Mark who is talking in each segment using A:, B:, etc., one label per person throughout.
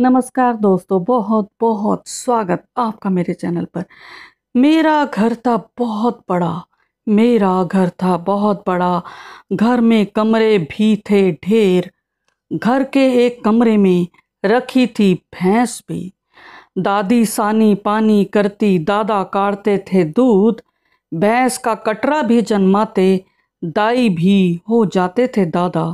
A: नमस्कार दोस्तों बहुत बहुत स्वागत आपका मेरे चैनल पर मेरा घर था बहुत बड़ा मेरा घर था बहुत बड़ा घर में कमरे भी थे ढेर घर के एक कमरे में रखी थी भैंस भी दादी सानी पानी करती दादा काटते थे दूध भैंस का कटरा भी जन्माते दाई भी हो जाते थे दादा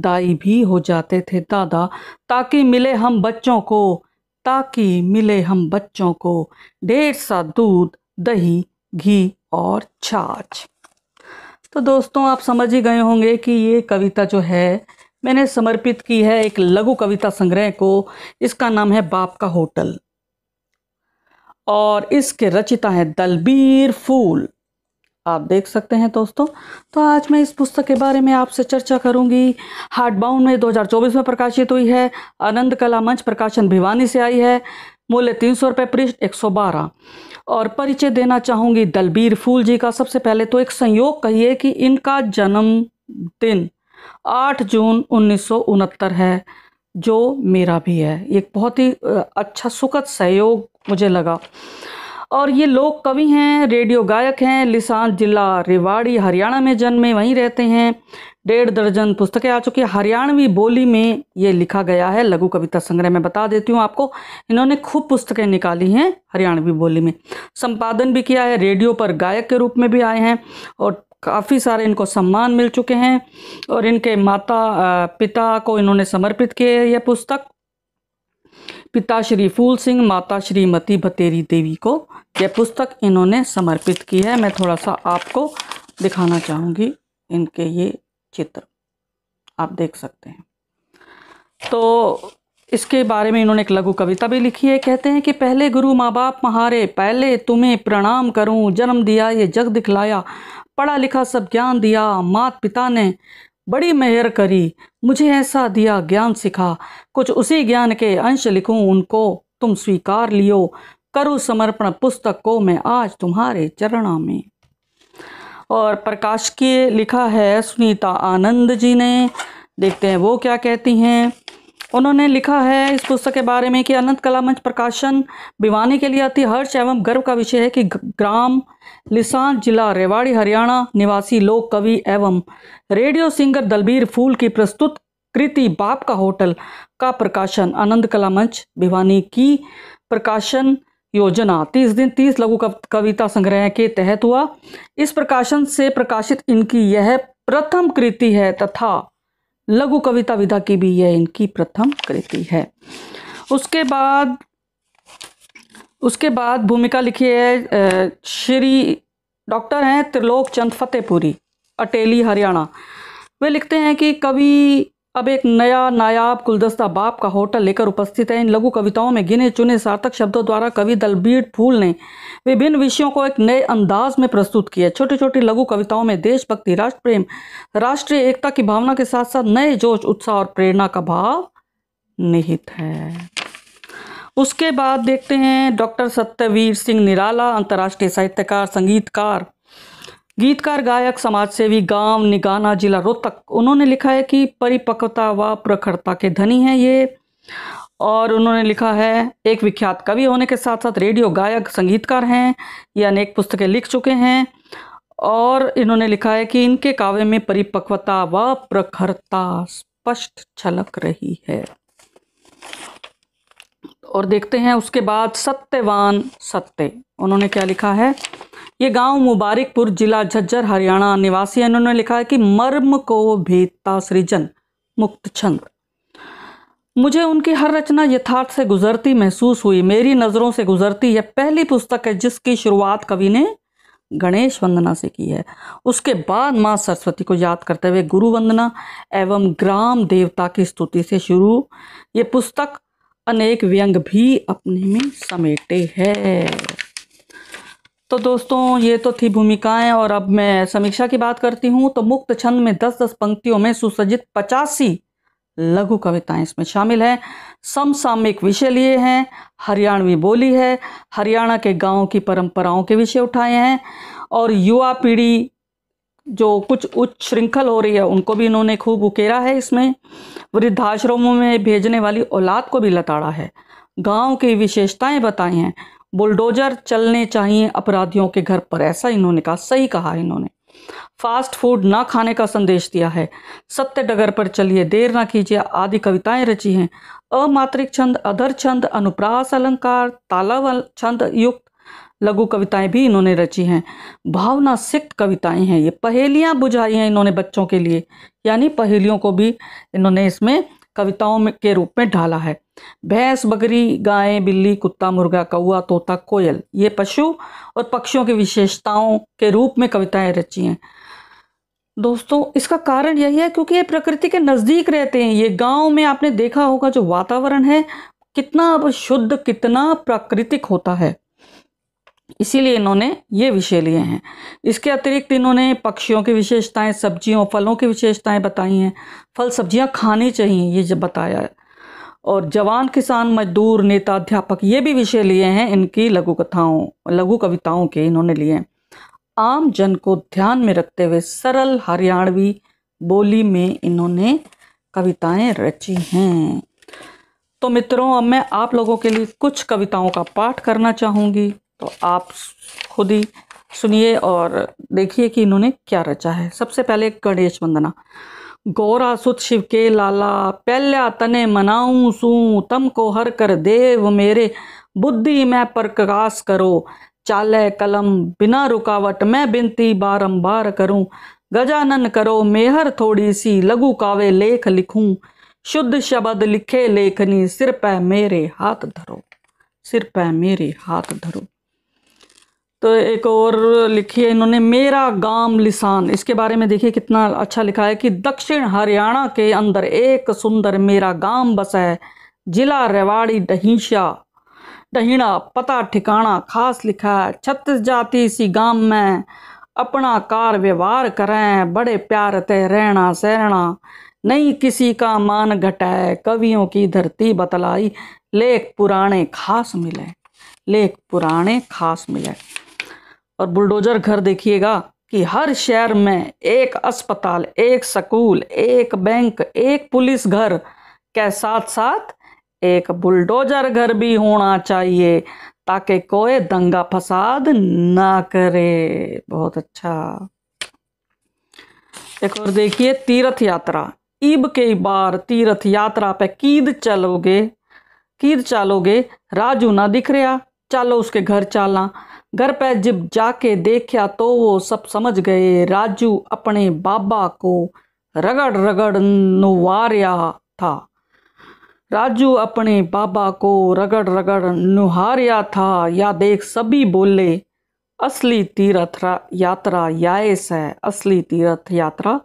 A: दाई भी हो जाते थे दादा ताकि मिले हम बच्चों को ताकि मिले हम बच्चों को ढेर सा दूध दही घी और छाछ तो दोस्तों आप समझ ही गए होंगे कि ये कविता जो है मैंने समर्पित की है एक लघु कविता संग्रह को इसका नाम है बाप का होटल और इसके रचिता हैं दलबीर फूल आप देख सकते हैं दोस्तों तो आज मैं इस पुस्तक के बारे में आपसे चर्चा करूंगी हार्ट बाउंड में 2024 में प्रकाशित हुई है आनंद कला मंच प्रकाशन भिवानी से आई है मूल्य तीन सौ रुपये पृष्ठ एक सौ बारह और परिचय देना चाहूंगी दलबीर फूल जी का सबसे पहले तो एक संयोग कहिए कि इनका जन्मदिन आठ जून उन्नीस है जो मेरा भी है एक बहुत ही अच्छा सुखद सहयोग मुझे लगा और ये लोक कवि हैं रेडियो गायक हैं लिसान जिला रेवाड़ी हरियाणा में जन्मे वहीं रहते हैं डेढ़ दर्जन पुस्तकें आ चुकी हैं हरियाणवी बोली में ये लिखा गया है लघु कविता संग्रह में बता देती हूँ आपको इन्होंने खूब पुस्तकें निकाली हैं हरियाणवी बोली में संपादन भी किया है रेडियो पर गायक के रूप में भी आए हैं और काफ़ी सारे इनको सम्मान मिल चुके हैं और इनके माता पिता को इन्होंने समर्पित किए ये पुस्तक पिता श्री फूल सिंह माता श्रीमती भतेरी देवी को यह पुस्तक इन्होंने समर्पित की है मैं थोड़ा सा आपको दिखाना चाहूँगी इनके ये चित्र आप देख सकते हैं तो इसके बारे में इन्होंने एक लघु कविता भी लिखी है कहते हैं कि पहले गुरु माँ बाप महारे पहले तुम्हें प्रणाम करूं जन्म दिया ये जग दिखलाया पढ़ा लिखा सब ज्ञान दिया मात पिता ने बड़ी मेहर करी मुझे ऐसा दिया ज्ञान सिखा कुछ उसी ज्ञान के अंश लिखूं उनको तुम स्वीकार लियो करु समर्पण पुस्तक को मैं आज तुम्हारे चरणा में और प्रकाश के लिखा है सुनीता आनंद जी ने देखते हैं वो क्या कहती हैं उन्होंने लिखा है इस पुस्तक के बारे में कि अनंत कला मंच प्रकाशन भिवानी के लिए अति हर्ष एवं गर्व का विषय है कि ग्राम लिसान जिला रेवाड़ी हरियाणा निवासी लोक कवि एवं रेडियो सिंगर दलबीर फूल की प्रस्तुत कृति बाप का होटल का प्रकाशन आनंद कला मंच भिवानी की प्रकाशन योजना तीस दिन तीस लघु कविता संग्रह के तहत हुआ इस प्रकाशन से प्रकाशित इनकी यह प्रथम कृति है तथा लघु कविता विधा की भी यह इनकी प्रथम कृति है उसके बाद उसके बाद भूमिका लिखी है श्री डॉक्टर हैं त्रिलोक चंद फतेहपुरी अटेली हरियाणा वे लिखते हैं कि कवि अब एक नया नायाब गुलदस्ता बाप का होटल लेकर उपस्थित है इन लघु कविताओं में गिने चुने सार्थक शब्दों द्वारा कवि दलबीर फूल ने विभिन्न विषयों को एक नए अंदाज में प्रस्तुत किया छोटी छोटी लघु कविताओं में देशभक्ति राष्ट्र प्रेम राष्ट्रीय एकता की भावना के साथ साथ नए जोश उत्साह और प्रेरणा का भाव निहित है उसके बाद देखते हैं डॉक्टर सत्यवीर सिंह निराला अंतर्राष्ट्रीय साहित्यकार संगीतकार गीतकार गायक समाज सेवी गांव निगाना जिला रोहतक उन्होंने लिखा है कि परिपक्वता व प्रखरता के धनी हैं ये और उन्होंने लिखा है एक विख्यात कवि होने के साथ साथ रेडियो गायक संगीतकार हैं ये अनेक पुस्तकें लिख चुके हैं और इन्होंने लिखा है कि इनके काव्य में परिपक्वता व प्रखरता स्पष्ट छलक रही है और देखते हैं उसके बाद सत्यवान सत्य उन्होंने क्या लिखा है ये गांव मुबारकपुर जिला झज्जर हरियाणा निवासी है इन्होंने लिखा है कि मर्म को भेदता सृजन मुक्त छंद मुझे उनकी हर रचना यथार्थ से गुजरती महसूस हुई मेरी नज़रों से गुजरती यह पहली पुस्तक है जिसकी शुरुआत कवि ने गणेश वंदना से की है उसके बाद माँ सरस्वती को याद करते हुए गुरु वंदना एवं ग्राम देवता की स्तुति से शुरू ये पुस्तक अनेक व्यंग भी अपने में समेटे है तो दोस्तों ये तो थी भूमिकाएं और अब मैं समीक्षा की बात करती हूँ तो मुक्त छंद में दस दस पंक्तियों में सुसज्जित पचासी लघु कविताएं इसमें शामिल हैं समसामयिक विषय लिए हैं हरियाणवी बोली है हरियाणा के गाँव की परंपराओं के विषय उठाए हैं और युवा पीढ़ी जो कुछ उच्च श्रृंखल हो रही है उनको भी इन्होंने खूब उकेरा है इसमें वृद्धाश्रमों में भेजने वाली औलाद को भी लताड़ा है गांव की विशेषताएं बताई हैं बुलडोजर चलने चाहिए अपराधियों के घर पर ऐसा इन्होंने कहा सही कहा इन्होंने फास्ट फूड ना खाने का संदेश दिया है सत्य डगर पर चलिए देर ना कीजिए आदि कविताएं रची हैं अमात्रिक छंद अधर छंद अनुप्रास अलंकार तालाव छंद युक्त लघु कविताएं भी इन्होंने रची हैं भावना सिक्त कविताएं हैं ये पहेलियां बुझाई हैं इन्होंने बच्चों के लिए यानी पहेलियों को भी इन्होंने इसमें कविताओं में के रूप में ढाला है भैंस बकरी गायें बिल्ली कुत्ता मुर्गा कौआ तोता कोयल ये पशु और पक्षियों की विशेषताओं के रूप में कविताएं रची हैं दोस्तों इसका कारण यही है क्योंकि ये प्रकृति के नज़दीक रहते हैं ये गांव में आपने देखा होगा जो वातावरण है कितना शुद्ध कितना प्राकृतिक होता है इसीलिए इन्होंने ये विषय लिए हैं इसके अतिरिक्त इन्होंने पक्षियों की विशेषताएं सब्जियों फलों की विशेषताएं बताई हैं फल सब्जियां खानी चाहिए ये जब बताया है और जवान किसान मजदूर नेता अध्यापक ये भी विषय लिए हैं इनकी लघु कथाओं लघु कविताओं के इन्होंने लिए हैं आम जन को ध्यान में रखते हुए सरल हरियाणवी बोली में इन्होंने कविताएं रची हैं तो मित्रों अब मैं आप लोगों के लिए कुछ कविताओं का पाठ करना चाहूँगी तो आप खुद ही सुनिए और देखिए कि इन्होंने क्या रचा है सबसे पहले गणेश वंदना गौरा सुत शिव के लाला पहल्या तने मनाऊं सूं तम को हर कर देव मेरे बुद्धि में प्रकाश करो चाले कलम बिना रुकावट मैं बिनती बारंबार करूं गजानन करो मेहर थोड़ी सी लघु कावे लेख लिखूं शुद्ध शब्द लिखे लेखनी सिर पै मेरे हाथ धरो सिर पै मेरे हाथ धरो तो एक और लिखी है इन्होंने मेरा गाम लिसान इसके बारे में देखिए कितना अच्छा लिखा है कि दक्षिण हरियाणा के अंदर एक सुंदर मेरा गाम बसा है जिला रेवाड़ी डहीशा डहीणा पता ठिकाना खास लिखा है छत्तीस जाति इसी गांव में अपना कार व्यवहार करें बड़े प्यार ते रहना सहना नहीं किसी का मान घटाए कवियों की धरती बतलाई लेख पुराने खास मिले लेख पुराने खास मिले और बुलडोजर घर देखिएगा कि हर शहर में एक अस्पताल एक स्कूल एक बैंक एक पुलिस घर के साथ साथ एक बुलडोजर घर भी होना चाहिए ताकि कोई दंगा फसाद ना करे बहुत अच्छा एक और देखिए तीर्थ यात्रा ईब के बार तीर्थ यात्रा पे कीद चलोगे कीद चालोगे राजू ना दिख रहा चलो उसके घर चालना घर पे जब जाके देखा तो वो सब समझ गए राजू अपने बाबा को रगड़ रगड़ नुहारिया था राजू अपने बाबा को रगड़ रगड़ नुहारिया था या देख सभी बोले असली तीर्थ यात्रा यायस है असली तीर्थ यात्रा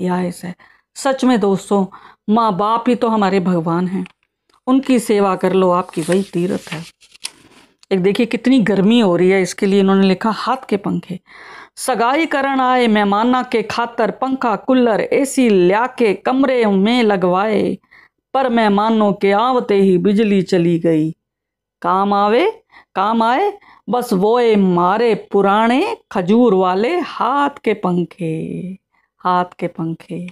A: यायस है सच में दोस्तों माँ बाप ही तो हमारे भगवान हैं उनकी सेवा कर लो आपकी वही तीर्थ है एक देखिए कितनी गर्मी हो रही है इसके लिए इन्होंने लिखा हाथ के पंखे सगाई करण आए मेहमाना के खातर पंखा कूलर एसी ल्या के कमरे में लगवाए पर मेहमानों के आवते ही बिजली चली गई काम आवे काम आए बस वोए मारे पुराने खजूर वाले हाथ के पंखे हाथ के पंखे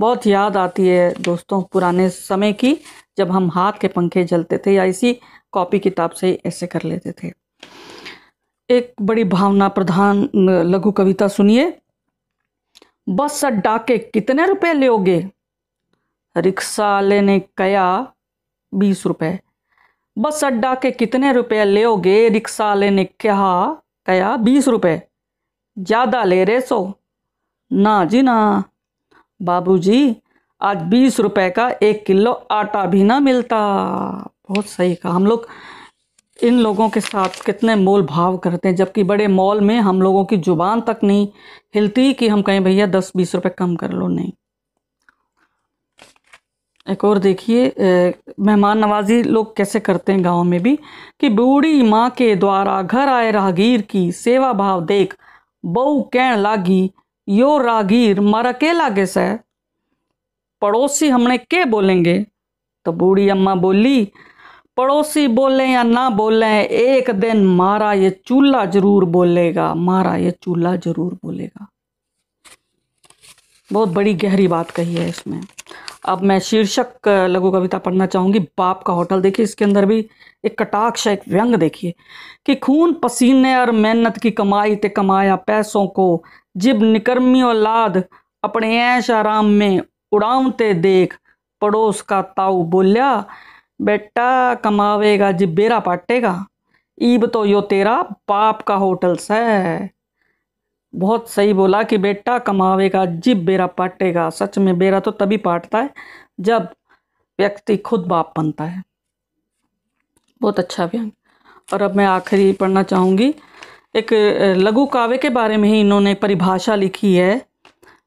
A: बहुत याद आती है दोस्तों पुराने समय की जब हम हाथ के पंखे जलते थे या इसी कॉपी किताब से ऐसे कर लेते थे एक बड़ी भावना प्रधान लघु कविता सुनिए बस अड्डा के कितने रुपए लोगे रिक्शा वाले ने कया बीस रुपए बस अड्डा के कितने रुपए लोगे रिक्शा वाले ने कहा कया बीस रुपए ज़्यादा ले रहे सो ना जी ना बाबूजी आज बीस रुपए का एक किलो आटा भी ना मिलता बहुत सही कहा हम लोग इन लोगों के साथ कितने मोल भाव करते हैं जबकि बड़े मॉल में हम लोगों की ज़ुबान तक नहीं हिलती कि हम कहें भैया दस बीस रुपए कम कर लो नहीं एक और देखिए मेहमान नवाजी लोग कैसे करते हैं गांव में भी कि बूढ़ी माँ के द्वारा घर आए राहगीर की सेवा भाव देख बहु कह लागी यो रागीर मारा के लागे से पड़ोसी हमने के बोलेंगे तो बूढ़ी अम्मा बोली पड़ोसी बोले या ना बोले एक दिन मारा ये चूल्हा जरूर बोलेगा मारा ये चूल्हा जरूर बोलेगा बहुत बड़ी गहरी बात कही है इसमें अब मैं शीर्षक लघु कविता पढ़ना चाहूँगी बाप का होटल देखिए इसके अंदर भी एक कटाक्ष एक व्यंग देखिए कि खून पसीने और मेहनत की कमाई ते कमाया पैसों को जिब निकर्मी औलाद अपने ऐश आराम में उड़ावते देख पड़ोस का ताऊ बोलिया बेटा कमावेगा जिब बेरा पाटेगा ईब तो यो तेरा बाप का होटल है बहुत सही बोला कि बेटा कमावेगा जिब बेरा पाटेगा सच में बेरा तो तभी पाटता है जब व्यक्ति खुद बाप बनता है बहुत अच्छा व्यंग और अब मैं आखिरी पढ़ना चाहूँगी एक लघु काव्य के बारे में ही इन्होंने परिभाषा लिखी है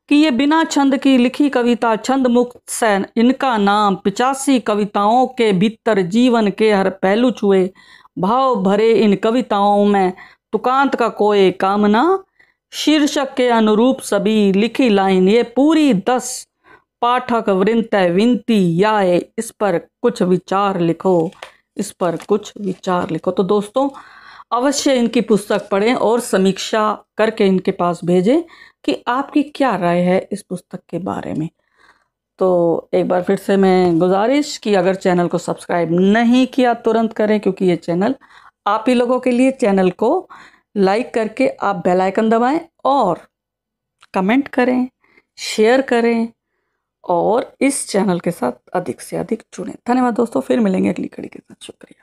A: कि ये बिना छंद की लिखी कविता छंद मुक्त सैन इनका नाम पिचासी कविताओं के भीतर जीवन के हर पहलू छुए भाव भरे इन कविताओं में तुकांत का कोई कामना शीर्षक के अनुरूप सभी लिखी लाइन ये पूरी दस पाठक वृंत विनती या इस पर कुछ विचार लिखो इस पर कुछ विचार लिखो तो दोस्तों अवश्य इनकी पुस्तक पढ़ें और समीक्षा करके इनके पास भेजें कि आपकी क्या राय है इस पुस्तक के बारे में तो एक बार फिर से मैं गुजारिश कि अगर चैनल को सब्सक्राइब नहीं किया तुरंत करें क्योंकि ये चैनल आप ही लोगों के लिए चैनल को लाइक करके आप बेल आइकन दबाएं और कमेंट करें शेयर करें और इस चैनल के साथ अधिक से अधिक जुड़ें धन्यवाद दोस्तों फिर मिलेंगे अगली कड़ी के साथ शुक्रिया